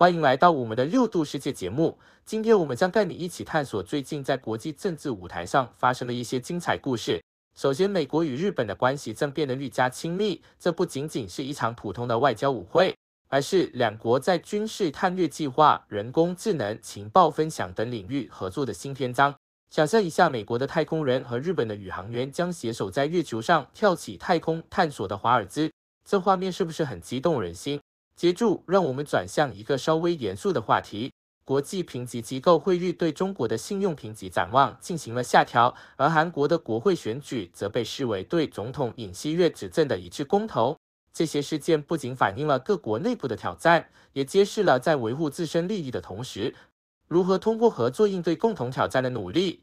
欢迎来到我们的六度世界节目。今天，我们将带你一起探索最近在国际政治舞台上发生的一些精彩故事。首先，美国与日本的关系正变得愈加亲密，这不仅仅是一场普通的外交舞会，而是两国在军事探月计划、人工智能、情报分享等领域合作的新篇章。想象一下，美国的太空人和日本的宇航员将携手在月球上跳起太空探索的华尔兹，这画面是不是很激动人心？接住，让我们转向一个稍微严肃的话题。国际评级机构会议对中国的信用评级展望进行了下调，而韩国的国会选举则被视为对总统尹锡悦执政的一致公投。这些事件不仅反映了各国内部的挑战，也揭示了在维护自身利益的同时，如何通过合作应对共同挑战的努力。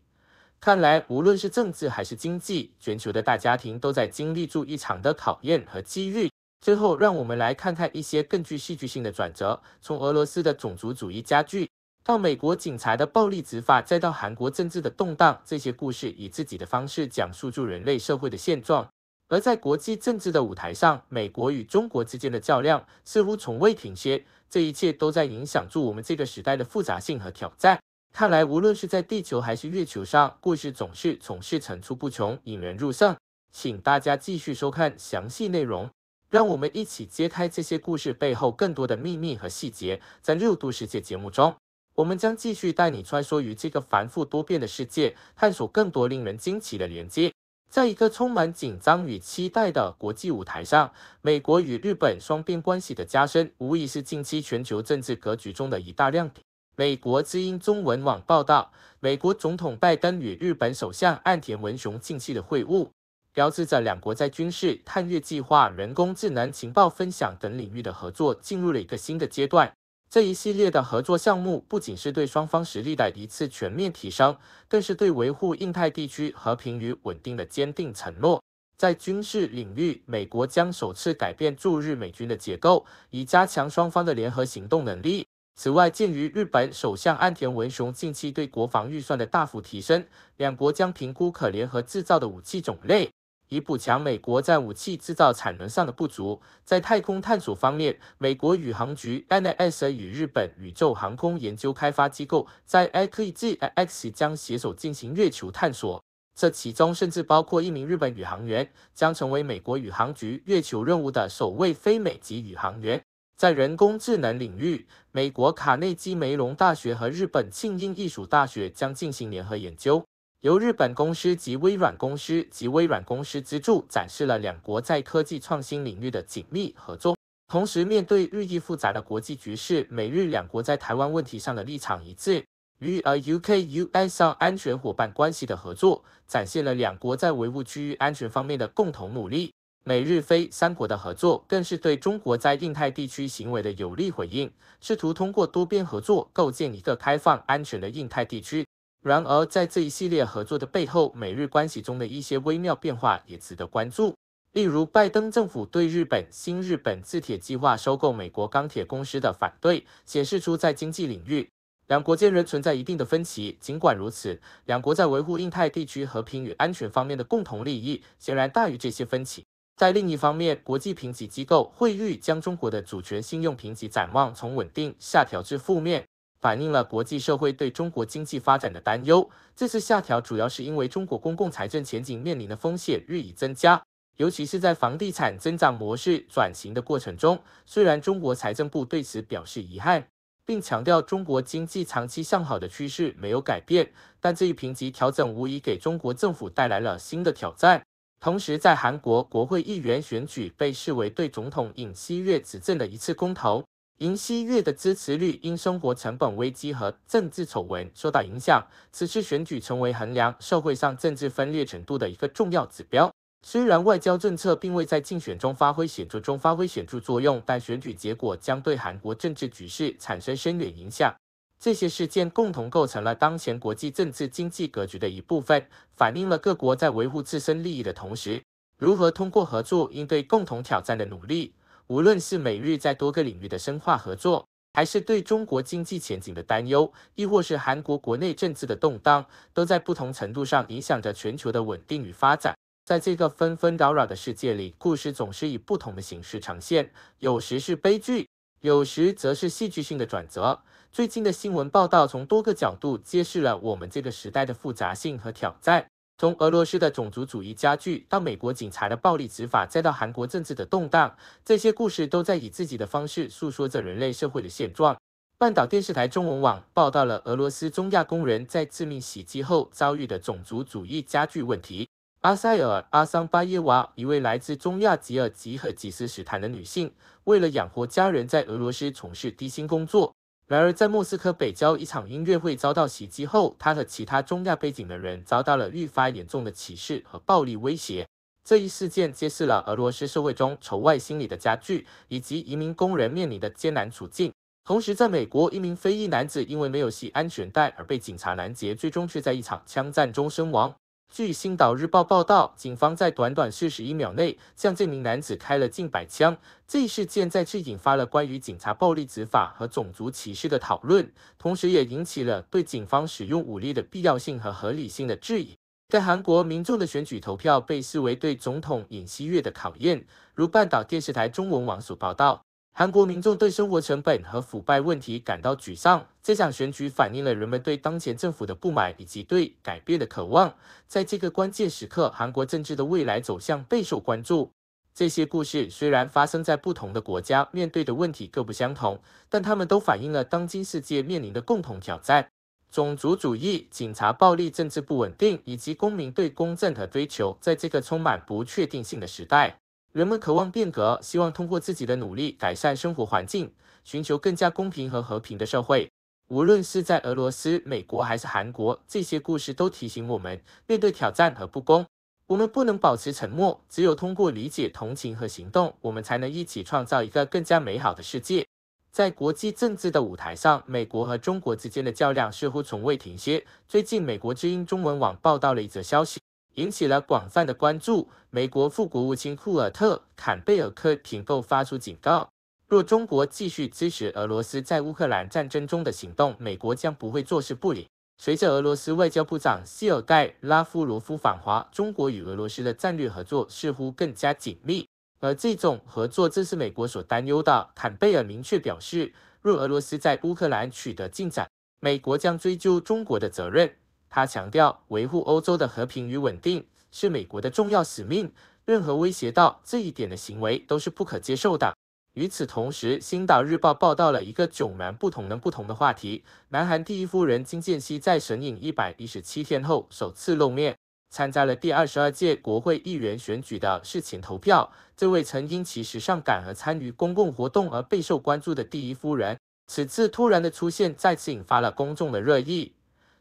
看来，无论是政治还是经济，全球的大家庭都在经历住一场的考验和机遇。最后，让我们来看看一些更具戏剧性的转折，从俄罗斯的种族主义加剧，到美国警察的暴力执法，再到韩国政治的动荡，这些故事以自己的方式讲述住人类社会的现状。而在国际政治的舞台上，美国与中国之间的较量似乎从未停歇，这一切都在影响住我们这个时代的复杂性和挑战。看来，无论是在地球还是月球上，故事总是总是层出不穷，引人入胜。请大家继续收看详细内容。让我们一起揭开这些故事背后更多的秘密和细节。在六度世界节目中，我们将继续带你穿梭于这个繁复多变的世界，探索更多令人惊奇的连接。在一个充满紧张与期待的国际舞台上，美国与日本双边关系的加深，无疑是近期全球政治格局中的一大亮点。美国之音中文网报道，美国总统拜登与日本首相岸田文雄近期的会晤。标志着两国在军事、探月计划、人工智能、情报分享等领域的合作进入了一个新的阶段。这一系列的合作项目不仅是对双方实力的一次全面提升，更是对维护印太地区和平与稳定的坚定承诺。在军事领域，美国将首次改变驻日美军的结构，以加强双方的联合行动能力。此外，鉴于日本首相岸田文雄近期对国防预算的大幅提升，两国将评估可联合制造的武器种类。以补强美国在武器制造产能上的不足。在太空探索方面，美国宇航局 （NASA） 与日本宇宙航空研究开发机构在 XG-X 将携手进行月球探索，这其中甚至包括一名日本宇航员，将成为美国宇航局月球任务的首位非美籍宇航员。在人工智能领域，美国卡内基梅隆大学和日本庆应艺术大学将进行联合研究。由日本公司及微软公司及微软公司资助，展示了两国在科技创新领域的紧密合作。同时，面对日益复杂的国际局势，美日两国在台湾问题上的立场一致，与 AUKUS 安全伙伴关系的合作，展现了两国在维护区域安全方面的共同努力。美日非三国的合作更是对中国在印太地区行为的有力回应，试图通过多边合作构建一个开放安全的印太地区。然而，在这一系列合作的背后，美日关系中的一些微妙变化也值得关注。例如，拜登政府对日本新日本制铁计划收购美国钢铁公司的反对，显示出在经济领域两国间仍存在一定的分歧。尽管如此，两国在维护印太地区和平与安全方面的共同利益显然大于这些分歧。在另一方面，国际评级机构惠誉将中国的主权信用评级展望从稳定下调至负面。反映了国际社会对中国经济发展的担忧。这次下调主要是因为中国公共财政前景面临的风险日益增加，尤其是在房地产增长模式转型的过程中。虽然中国财政部对此表示遗憾，并强调中国经济长期向好的趋势没有改变，但这一评级调整无疑给中国政府带来了新的挑战。同时，在韩国，国会议员选举被视为对总统尹锡悦执政的一次公投。尹锡月的支持率因生活成本危机和政治丑闻受到影响，此次选举成为衡量社会上政治分裂程度的一个重要指标。虽然外交政策并未在竞选中发挥显著中发挥显著作用，但选举结果将对韩国政治局势产生深远影响。这些事件共同构成了当前国际政治经济格局的一部分，反映了各国在维护自身利益的同时，如何通过合作应对共同挑战的努力。无论是美日在多个领域的深化合作，还是对中国经济前景的担忧，亦或是韩国国内政治的动荡，都在不同程度上影响着全球的稳定与发展。在这个纷纷扰扰的世界里，故事总是以不同的形式呈现，有时是悲剧，有时则是戏剧性的转折。最近的新闻报道从多个角度揭示了我们这个时代的复杂性和挑战。从俄罗斯的种族主义加剧，到美国警察的暴力执法，再到韩国政治的动荡，这些故事都在以自己的方式诉说着人类社会的现状。半岛电视台中文网报道了俄罗斯中亚工人在致命袭击后遭遇的种族主义加剧问题。阿塞尔·阿桑巴耶娃，一位来自中亚吉尔吉和吉斯斯坦的女性，为了养活家人，在俄罗斯从事低薪工作。然而，在莫斯科北郊一场音乐会遭到袭击后，他和其他中亚背景的人遭到了愈发严重的歧视和暴力威胁。这一事件揭示了俄罗斯社会中仇外心理的加剧，以及移民工人面临的艰难处境。同时，在美国，一名非裔男子因为没有系安全带而被警察拦截，最终却在一场枪战中身亡。据《星岛日报》报道，警方在短短四十一秒内向这名男子开了近百枪。这一事件再次引发了关于警察暴力执法和种族歧视的讨论，同时也引起了对警方使用武力的必要性和合理性的质疑。在韩国民众的选举投票被视为对总统尹锡月的考验，如半岛电视台中文网所报道。韩国民众对生活成本和腐败问题感到沮丧，这场选举反映了人们对当前政府的不满以及对改变的渴望。在这个关键时刻，韩国政治的未来走向备受关注。这些故事虽然发生在不同的国家，面对的问题各不相同，但他们都反映了当今世界面临的共同挑战：种族主义、警察暴力、政治不稳定以及公民对公正的追求。在这个充满不确定性的时代。人们渴望变革，希望通过自己的努力改善生活环境，寻求更加公平和和平的社会。无论是在俄罗斯、美国还是韩国，这些故事都提醒我们，面对挑战和不公，我们不能保持沉默。只有通过理解、同情和行动，我们才能一起创造一个更加美好的世界。在国际政治的舞台上，美国和中国之间的较量似乎从未停歇。最近，美国之音中文网报道了一则消息。引起了广泛的关注。美国副国务卿库尔特·坎贝尔克廷后发出警告：若中国继续支持俄罗斯在乌克兰战争中的行动，美国将不会坐视不理。随着俄罗斯外交部长谢尔盖·拉夫罗夫访华，中国与俄罗斯的战略合作似乎更加紧密，而这种合作正是美国所担忧的。坎贝尔明确表示，若俄罗斯在乌克兰取得进展，美国将追究中国的责任。他强调，维护欧洲的和平与稳定是美国的重要使命，任何威胁到这一点的行为都是不可接受的。与此同时，《星岛日报》报道了一个迥然不同的不同的话题：，南韩第一夫人金建熙在神隐一百一十七天后首次露面，参加了第二十二届国会议员选举的事前投票。这位曾因其时尚感而参与公共活动而备受关注的第一夫人，此次突然的出现再次引发了公众的热议。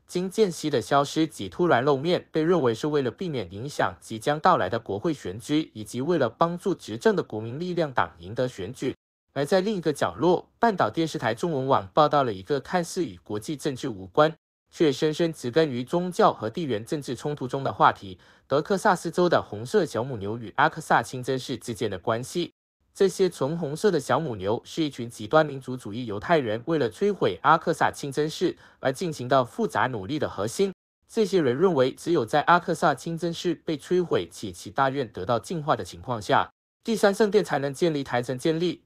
金剑西的消失及突然露面，被认为是为了避免影响即将到来的国会选举，以及为了帮助执政的国民力量党赢得选举。而在另一个角落，半岛电视台中文网报道了一个看似与国际政治无关，却深深植根于宗教和地缘政治冲突中的话题——德克萨斯州的红色小母牛与阿克萨清真寺之间的关系。这些纯红色的小母牛是一群极端民族主义犹太人为了摧毁阿克萨清真寺而进行的复杂努力的核心。这些人认为，只有在阿克萨清真寺被摧毁且其大院得到净化的情况下，第三圣殿才能建立，才能建立，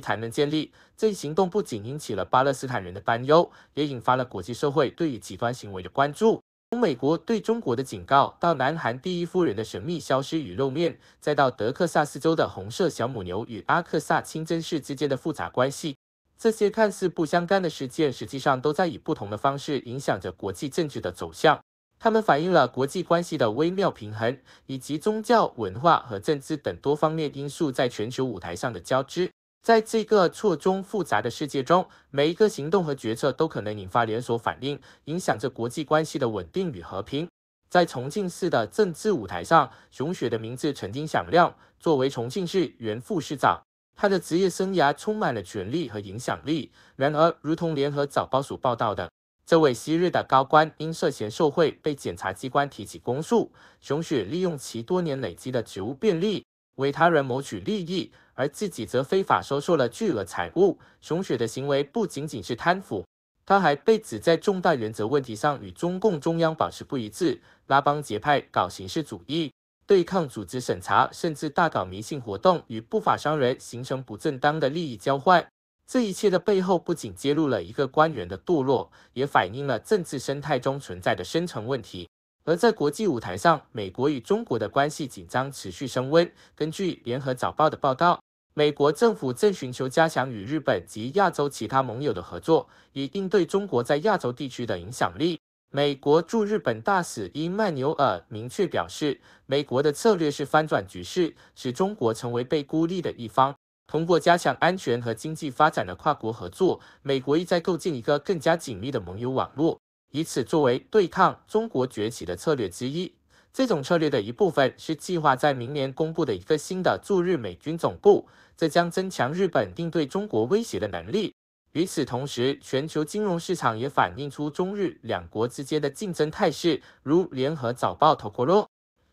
才能建立。这一行动不仅引起了巴勒斯坦人的担忧，也引发了国际社会对于极端行为的关注。从美国对中国的警告，到南韩第一夫人的神秘消失与露面，再到德克萨斯州的红色小母牛与阿克萨清真寺之间的复杂关系，这些看似不相干的事件，实际上都在以不同的方式影响着国际政治的走向。它们反映了国际关系的微妙平衡，以及宗教、文化和政治等多方面因素在全球舞台上的交织。在这个错综复杂的世界中，每一个行动和决策都可能引发连锁反应，影响着国际关系的稳定与和平。在重庆市的政治舞台上，熊雪的名字曾经响亮。作为重庆市原副市长，他的职业生涯充满了权力和影响力。然而，如同联合早报所报道的，这位昔日的高官因涉嫌受贿被检察机关提起公诉。熊雪利用其多年累积的职务便利，为他人谋取利益。而自己则非法收受了巨额财物。熊雪的行为不仅仅是贪腐，他还被指在重大原则问题上与中共中央保持不一致，拉帮结派搞形式主义，对抗组织审查，甚至大搞迷信活动，与不法商人形成不正当的利益交换。这一切的背后，不仅揭露了一个官员的堕落，也反映了政治生态中存在的深层问题。而在国际舞台上，美国与中国的关系紧张持续升温。根据《联合早报》的报道。美国政府正寻求加强与日本及亚洲其他盟友的合作，以应对中国在亚洲地区的影响力。美国驻日本大使伊曼纽尔明确表示，美国的策略是翻转局势，使中国成为被孤立的一方。通过加强安全和经济发展的跨国合作，美国意在构建一个更加紧密的盟友网络，以此作为对抗中国崛起的策略之一。这种策略的一部分是计划在明年公布的一个新的驻日美军总部，这将增强日本应对中国威胁的能力。与此同时，全球金融市场也反映出中日两国之间的竞争态势。如联合早报头括落，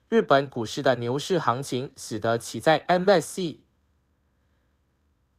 日本股市的牛市行情使得其在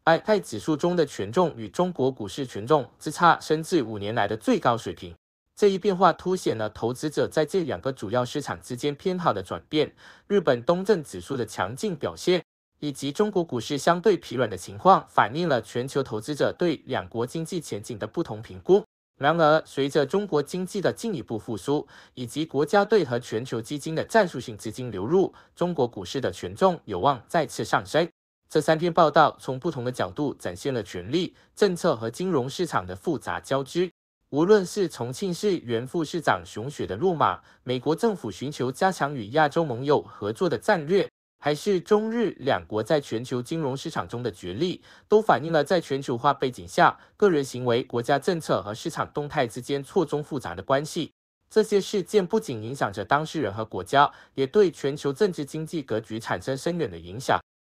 MSCI 指数中的权重与中国股市权重之差升至五年来的最高水平。这一变化凸显了投资者在这两个主要市场之间偏好的转变。日本东证指数的强劲表现以及中国股市相对疲软的情况，反映了全球投资者对两国经济前景的不同评估。然而，随着中国经济的进一步复苏，以及国家队和全球基金的战术性资金流入，中国股市的权重有望再次上升。这三篇报道从不同的角度展现了权力、政策和金融市场的复杂交织。无论是重庆市原副市长熊雪的落马，美国政府寻求加强与亚洲盟友合作的战略，还是中日两国在全球金融市场中的角力，都反映了在全球化背景下，个人行为、国家政策和市场动态之间错综复杂的关系。这些事件不仅影响着当事人和国家，也对全球政治经济格局产生深远的影响。